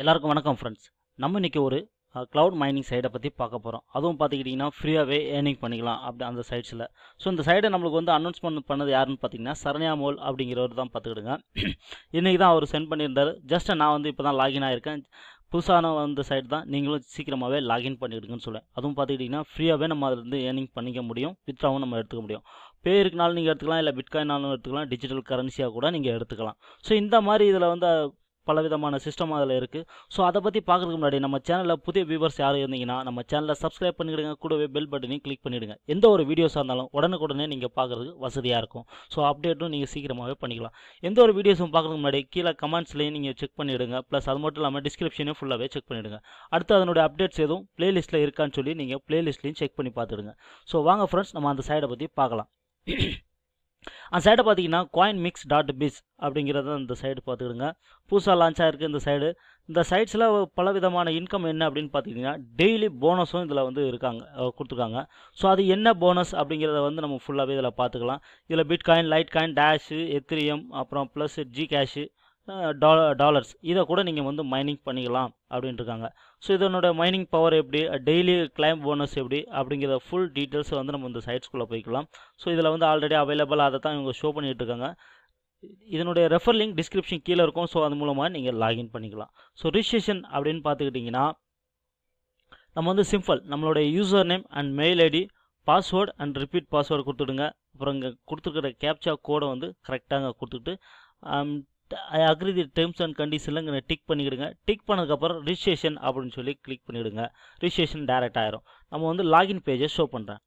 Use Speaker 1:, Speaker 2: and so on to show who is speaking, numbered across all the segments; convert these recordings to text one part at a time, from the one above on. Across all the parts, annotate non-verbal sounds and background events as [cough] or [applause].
Speaker 1: எல்லாருக்கும் வணக்கம் ஃப்ரெண்ட்ஸ் நம்ம இன்றைக்கி ஒரு க்ளவுட் மைனிங் சைடை பற்றி பார்க்க போகிறோம் அதுவும் பார்த்துக்கிட்டிங்கன்னா ஃப்ரீயாகவே ஏர்னிங் பண்ணிக்கலாம் அப்படி அந்த சைட்ஸில் ஸோ இந்த சைடை நம்மளுக்கு வந்து அனௌன்ஸ்மெண்ட் பண்ணது யாருன்னு பார்த்தீங்கன்னா சரண்யா மோல் அப்படிங்கிறவர் தான் பார்த்துக்கிடுங்க [clears throat] இன்றைக்கி தான் அவர் சென்ட் பண்ணியிருந்தார் ஜஸ்ட்டு நான் வந்து இப்போ தான் லாகின் ஆகிருக்கேன் புதுசான வந்த சைட் தான் நீங்களும் சீக்கிரமாகவே லாகின் பண்ணிவிடுங்கன்னு சொல்லுவேன் அதுவும் பார்த்துக்கிட்டிங்கன்னா ஃப்ரீயாகவே நம்ம அதிலிருந்து ஏர்னிங் பண்ணிக்க முடியும் வித்ராவும் நம்ம எடுத்துக்க முடியும் பேருக்குனாலும் நீங்கள் எடுத்துக்கலாம் இல்லை பிட்காயினாலும் எடுத்துக்கலாம் டிஜிட்டல் கரன்சியாக கூட நீங்கள் எடுத்துக்கலாம் ஸோ இந்த மாதிரி இதில் வந்து பலவிதமான சிஸ்டம் அதில் இருக்குது ஸோ அதை பற்றி பார்க்குறதுக்கு முன்னாடி நம்ம சேனலில் புதிய வியூவர்ஸ் யாரும் இருந்தீங்கன்னா நம்ம சேனலை சப்ஸ்கிரைப் பண்ணிவிடுங்க கூடவே பெல் பட்டனையும் கிளிக் பண்ணிவிடுங்க எந்த ஒரு வீடியோஸாக இருந்தாலும் உடனுக்குடனே நீங்கள் பார்க்குறதுக்கு வசதியாக இருக்கும் ஸோ அப்டேட்டும் நீங்கள் சீக்கிரமாகவே பண்ணிக்கலாம் எந்த ஒரு வீடியோஸும் பார்க்குறதுக்கு முன்னாடி கீழே கமெண்ட்ஸ்லையும் நீங்கள் செக் பண்ணிவிடுங்க ப்ளஸ் அது மட்டும் இல்லாமல் டிஸ்கிரிப்ஷனையும் ஃபுல்லாகவே செக் பண்ணிவிடுங்க அடுத்து அதனுடைய அப்டேட்ஸ் எதுவும் பிளேலிஸ்ட்டில் இருக்கான்னு சொல்லி நீங்கள் பிளேலிஸ்ட்லையும் செக் பண்ணி பார்த்துடுங்க ஸோ வாங்க ஃப்ரெண்ட்ஸ் நம்ம அந்த சைடை பற்றி பார்க்கலாம் அந்த சைடை பார்த்தீங்கன்னா காயின் மிக்ஸ் டாட் பிஸ் அப்படிங்கிறத இந்த சைடு பார்த்துக்கிடுங்க புதுசாக லான்ச் ஆகிருக்கு இந்த சைடு இந்த சைட்ஸில் பல விதமான இன்கம் என்ன அப்படின்னு பார்த்தீங்கன்னா டெய்லி போனஸும் இதில் வந்து இருக்காங்க கொடுத்துருக்காங்க ஸோ அது என்ன போனஸ் அப்படிங்கிறத வந்து நம்ம ஃபுல்லாகவே இதில் பார்த்துக்கலாம் இதில் Bitcoin Litecoin Dash Ethereum அப்புறம் ப்ளஸ் ஜி கேஷு டா டாலர்ஸ் இதை கூட நீங்கள் வந்து மைனிங் பண்ணிக்கலாம் அப்படின்ட்டுருக்காங்க ஸோ இதனோட மைனிங் பவர் எப்படி டெய்லி கிளைம் போனஸ் எப்படி அப்படிங்கிற ஃபுல் டீட்டெயில்ஸை வந்து நம்ம இந்த சைட்ஸ்குள்ளே போய்க்கலாம் ஸோ இதில் வந்து ஆல்ரெடி அவைலபிள் அதை தான் இவங்க ஷோ பண்ணிகிட்டு இருக்காங்க இதனுடைய ரெஃபர் லிங்க் டிஸ்கிரிப்ஷன் கீழே இருக்கும் ஸோ அது மூலமாக நீங்கள் லாகின் பண்ணிக்கலாம் ஸோ ரிஜிஸ்ட்ரேஷன் அப்படின்னு பார்த்துக்கிட்டிங்கன்னா நம்ம வந்து சிம்பிள் நம்மளுடைய user name and mail ID password and repeat password கொடுத்துடுங்க அப்புறம் இங்கே கொடுத்துருக்கிற கேப்சா கோடை வந்து கரெக்டாக கொடுத்துட்டு um, I agree the terms and கண்டிஷனில் இங்கே டிக் பண்ணிக்கிடுங்க டிக் பண்ணதுக்கப்புறம் ரிஜிஸ்ட்ரேஷன் அப்படின்னு சொல்லி கிளிக் பண்ணிவிடுங்க ரிஜிஸ்ட்ரேஷன் டேரெக்ட் ஆயிரும் நம்ம வந்து லாகின் பேஜை ஷோ பண்ணுறேன்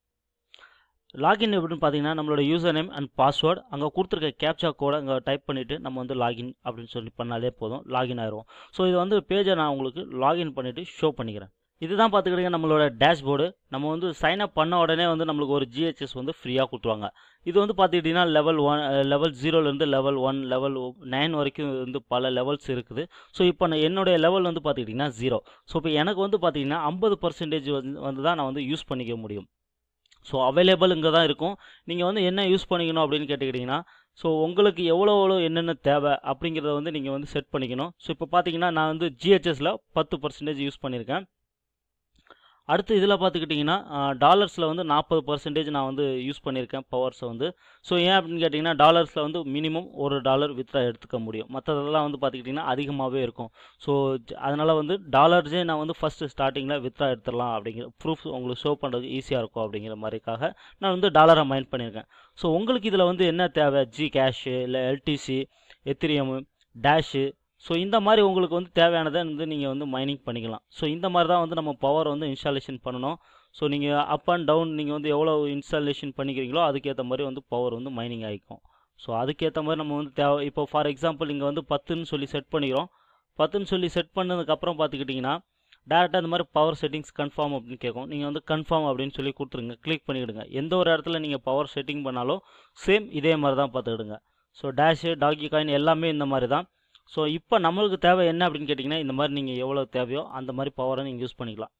Speaker 1: லாகின் எப்படின்னு பார்த்தீங்கன்னா நம்மளோட யூசர் நேம் அண்ட் பாஸ்வேர்டு அங்கே கொடுத்துருக்க கேப்சா கோடை அங்கே டைப் பண்ணிவிட்டு நம்ம வந்து லாகின் அப்படின்னு சொல்லி பண்ணாலே போதும் லாகின் ஆயிடுவோம் ஸோ இது வந்து பேஜை நான் உங்களுக்கு லாகின் பண்ணிவிட்டு ஷோ பண்ணிக்கிறேன் இதுதான் பார்த்துக்கிட்டிங்க நம்மளோட டேஷ்போர்டு நம்ம வந்து சைன் அப் பண்ண உடனே வந்து நம்மளுக்கு ஒரு ஜிஹெச்எஸ் வந்து ஃப்ரீயாக கொடுத்துருவாங்க இது வந்து பார்த்துக்கிட்டிங்கன்னா லெவல் ஒன் லெவல் ஜீரோலேருந்து லெவல் ஒன் லெவல் நைன் வரைக்கும் வந்து பல லெவல்ஸ் இருக்குது ஸோ இப்போ நான் என்னுடைய லெவல் வந்து பார்த்துக்கிட்டிங்கன்னா ஜீரோ ஸோ இப்போ எனக்கு வந்து பார்த்தீங்கன்னா ஐம்பது பர்சன்டேஜ் வந்து தான் நான் வந்து யூஸ் பண்ணிக்க முடியும் ஸோ அவைலபிள் இங்கே தான் இருக்கும் நீங்கள் வந்து என்ன யூஸ் பண்ணிக்கணும் அப்படின்னு கேட்டுக்கிட்டிங்கன்னா ஸோ உங்களுக்கு எவ்வளோ எவ்வளோ என்னென்ன தேவை அப்படிங்கிறத வந்து நீங்கள் வந்து செட் பண்ணிக்கணும் ஸோ இப்போ பார்த்தீங்கன்னா நான் வந்து ஜிஹெச்எஸில் பத்து பர்சன்டேஜ் யூஸ் பண்ணியிருக்கேன் அடுத்து இதில் பார்த்துக்கிட்டிங்கன்னா டாலர்ஸில் வந்து நாற்பது பர்சன்டேஜ் நான் வந்து யூஸ் பண்ணியிருக்கேன் பவர்ஸை வந்து ஸோ ஏன் அப்படின்னு கேட்டிங்கன்னா டாலர்ஸில் வந்து மினிமம் ஒரு டாலர் வித்ரா எடுத்துக்க முடியும் மற்றதெல்லாம் வந்து பார்த்துக்கிட்டிங்கன்னா அதிகமாகவே இருக்கும் ஸோ அதனால் வந்து டாலர்ஸே நான் வந்து ஃபஸ்ட்டு ஸ்டார்டிங்கில் வித்ரா எடுத்துடலாம் அப்படிங்கிற ப்ரூஃப் உங்களுக்கு ஷோ பண்ணுறதுக்கு ஈஸியாக இருக்கும் அப்படிங்கிற மாதிரிக்காக நான் வந்து டாலரை மைண்ட் பண்ணியிருக்கேன் ஸோ உங்களுக்கு இதில் வந்து என்ன தேவை ஜி கேஷு இல்லை எல்டிசி எத்திரியமு டேஷு ஸோ இந்த மாதிரி உங்களுக்கு வந்து தேவையானதை வந்து நீங்கள் வந்து மைனிங் பண்ணிக்கலாம் ஸோ இந்த மாதிரி தான் வந்து நம்ம பவர் வந்து இன்ஸ்டாலேஷன் பண்ணணும் ஸோ நீங்கள் அப் அண்ட் டவுன் நீங்கள் வந்து எவ்வளோ இன்ஸ்டாலேஷன் பண்ணிக்கிறீங்களோ அதுக்கேற்ற மாதிரி வந்து பவர் வந்து மைனிங் ஆகிக்கும் ஸோ அதுக்கேற்ற மாதிரி நம்ம வந்து தேவை இப்போ ஃபார் எக்ஸாம்பிள் இங்கே வந்து பத்துன்னு சொல்லி செட் பண்ணிக்கிறோம் பத்துன்னு சொல்லி செட் பண்ணதுக்கப்புறம் பார்த்துக்கிட்டிங்கன்னா டேரெக்டாக இந்த மாதிரி பவர் செட்டிங்ஸ் கன்ஃபார்ம் அப்படின்னு கேட்கும் நீங்கள் வந்து கன்ஃபார்ம் அப்படின்னு சொல்லி கொடுத்துருங்க கிளிக் பண்ணிவிடுங்க எந்த ஒரு இடத்துல நீங்கள் பவர் செட்டிங் பண்ணாலும் சேம் இதே மாதிரி தான் பார்த்துக்கிடுங்க ஸோ டேஷு டாக்கி காயின் எல்லாமே இந்த மாதிரி தான் ஸோ இப்போ நம்மளுக்கு தேவை என்ன அப்படின்னு கேட்டிங்கன்னா இந்த மாதிரி நீங்கள் எவ்வளோ தேவையோ அந்த மாதிரி பவரை நீங்கள் யூஸ் பண்ணிக்கலாம்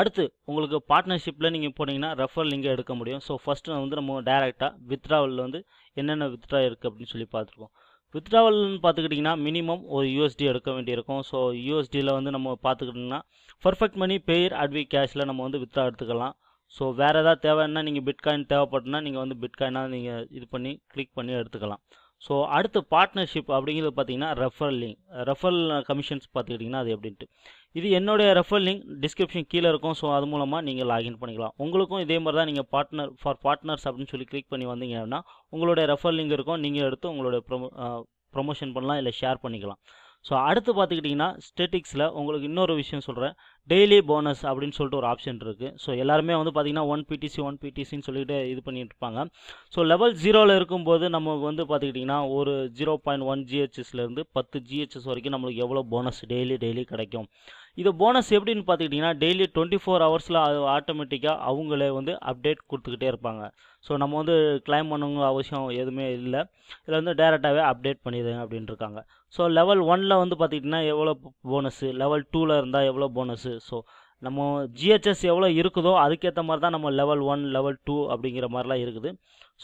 Speaker 1: அடுத்து உங்களுக்கு பார்ட்னர்ஷிப்பில் நீங்கள் போனீங்கன்னா ரெஃபர் லிங்கை எடுக்க முடியும் ஸோ ஃபஸ்ட்டு வந்து நம்ம டேரெக்டாக வித்ராவலில் வந்து என்னென்ன வித்ட்ரா இருக்குது அப்படின்னு சொல்லி பார்த்துருக்கோம் வித்ராவல்னு பார்த்துக்கிட்டிங்கன்னா மினிமம் ஒரு யூஎஸ்டி எடுக்க வேண்டியிருக்கும் ஸோ யூஎஸ்டியில் வந்து நம்ம பார்த்துக்கிட்டிங்கன்னா பர்ஃபெக்ட் மணி பேயர் அட்வி கேஷில் நம்ம வந்து வித்ரா எடுத்துக்கலாம் ஸோ வேறு எதாவது தேவைன்னா நீங்கள் பிட்காயின் தேவைப்பட்டுனா நீங்கள் வந்து பிட்காயினாக நீங்கள் இது பண்ணி கிளிக் பண்ணி எடுத்துக்கலாம் ஸோ அடுத்து பார்ட்னர்ஷிப் அப்படிங்கிறது பார்த்தீங்கன்னா ரெஃபரல் லிங்க் ரெஃபரல் கமிஷன்ஸ் பார்த்துக்கிட்டிங்கன்னா அது எப்படின்ட்டு இது என்னுடைய ரெஃபரல் லிங்க் டிஸ்கிரிப்ஷன் கீழே இருக்கும் ஸோ அது மூலமாக நீங்கள் லாகின் பண்ணிக்கலாம் உங்களுக்கும் இதே மாதிரி தான் நீங்கள் பார்ட்னர் ஃபார் பார்ட்னர்ஸ் அப்படின்னு சொல்லி கிளிக் பண்ணி வந்தீங்க அப்படின்னா உங்களுடைய ரெஃபரல் லிங்க் இருக்கும் நீங்கள் எடுத்து உங்களுடைய ப்ரொமோ ப்ரொமோஷன் பண்ணலாம் இல்லை ஷேர் பண்ணிக்கலாம் ஸோ அடுத்து பார்த்துக்கிட்டிங்கன்னா ஸ்டெட்டிக்ஸில் உங்களுக்கு இன்னொரு விஷயம் சொல்கிறேன் டெய்லி போனஸ் அப்படின்னு சொல்லிட்டு ஒரு ஆப்ஷன் இருக்குது ஸோ எல்லாருமே வந்து பார்த்திங்கன்னா ஒன் பிடிசி ஒன் பிடிசின்னு சொல்லிட்டு இது பண்ணிட்டு இருப்பாங்க ஸோ லெவல் ஜீரோவில் இருக்கும்போது நமக்கு வந்து பார்த்துக்கிட்டிங்கன்னா ஒரு ஜீரோ பாயிண்ட் ஒன் ஜிஹெச்எஸ்லேருந்து பத்து ஜிஹெச்எஸ் வரைக்கும் நம்மளுக்கு எவ்வளோ போனஸ் டெய்லி டெய்லி கிடைக்கும் இது போனஸ் எப்படின்னு பார்த்துக்கிட்டிங்கன்னா டெய்லி டுவெண்ட்டி ஃபோர் ஹவர்ஸில் ஆட்டோமேட்டிக்காக அவங்களே வந்து அப்டேட் கொடுத்துக்கிட்டே இருப்பாங்க ஸோ நம்ம வந்து கிளைம் பண்ணணுங்க அவசியம் எதுவுமே இல்லை இதில் வந்து டேரெக்டாகவே அப்டேட் பண்ணிடுங்க அப்படின்ட்டு இருக்காங்க ஸோ லெவல் ஒனில் வந்து பார்த்திங்கன்னா எவ்வளோ போனஸு லெவல் டூவில் இருந்தால் எவ்வளோ போனஸு ஹெச்எஸ்ஸு ஸோ நம்ம ஜிஹெச்எஸ் எவ்வளோ இருக்குதோ அதுக்கேற்ற மாதிரி தான் நம்ம லெவல் ஒன் லெவல் டூ அப்படிங்கிற மாதிரிலாம் இருக்குது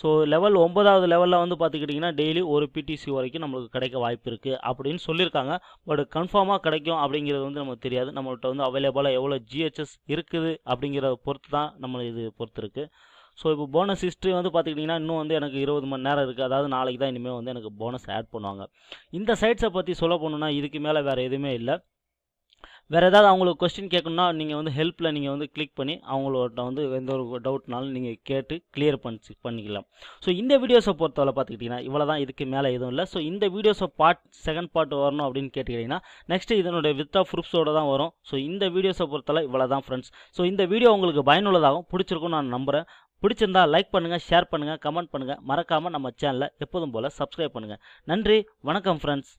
Speaker 1: ஸோ லெவல் ஒம்பதாவது லெவலில் வந்து பார்த்துக்கிட்டிங்கன்னா டெய்லி ஒரு பிடிசி வரைக்கும் நம்மளுக்கு கிடைக்க வாய்ப்பு இருக்குது அப்படின்னு சொல்லியிருக்காங்க பட் கன்ஃபார்மாக கிடைக்கும் அப்படிங்கிறது வந்து நமக்கு தெரியாது நம்மள்கிட்ட வந்து அவைலபிளாக எவ்வளோ ஜிஹெச்எஸ் இருக்குது அப்படிங்கிறத பொறுத்து தான் நம்ம இது பொறுத்து இருக்குது ஸோ இப்போ போனஸ் ஹிஸ்ட்ரி வந்து பார்த்துக்கிட்டிங்கன்னா இன்னும் வந்து எனக்கு இருபது மணி நேரம் இருக்குது அதாவது நாளைக்கு தான் இனிமேல் வந்து எனக்கு போனஸ் ஆட் பண்ணுவாங்க இந்த சைட்ஸை பற்றி சொல்ல போகணுன்னா இதுக்கு மேலே வேறு எதுவுமே இல்லை வேறு ஏதாவது அவங்களுக்கு கொஸ்டின் கேட்கணுன்னா நீங்கள் வந்து ஹெல்ப்பில் நீங்கள் வந்து கிளிக் பண்ணி அவங்களோட வந்து எந்த ஒரு டவுட்னாலும் நீங்கள் கேட்டு கிளியர் பண்ணி பண்ணிக்கலாம் ஸோ இந்த வீடியோஸை பொறுத்தவரை பார்த்துக்கிட்டிங்கன்னா இவ்வளோ தான் இதுக்கு மேலே எதுவும் இல்லை ஸோ இந்த வீடியோஸை பார்ட் செகண்ட் பார்ட் வரணும் அப்படின்னு கேட்டுக்கிட்டிங்கன்னா நெக்ஸ்ட்டு இதனுடைய வித் ஆஃப் ப்ரூஃப்ஸோடு தான் வரும் ஸோ இந்த வீடியோஸை பொறுத்தவரை இவ்வளோ தான் ஃப்ரெண்ட்ஸ் ஸோ இந்த வீடியோ உங்களுக்கு பயனுள்ளதாகவும் பிடிச்சிருக்கும் நான் நம்புகிறேன் பிடிச்சிருந்தா லைக் பண்ணுங்கள் ஷேர் பண்ணுங்கள் கமெண்ட் பண்ணுங்கள் மறக்காமல் நம்ம சேனலில் எப்போதும் போல் சப்ஸ்கிரைப் பண்ணுங்கள் நன்றி வணக்கம் ஃப்ரெண்ட்ஸ்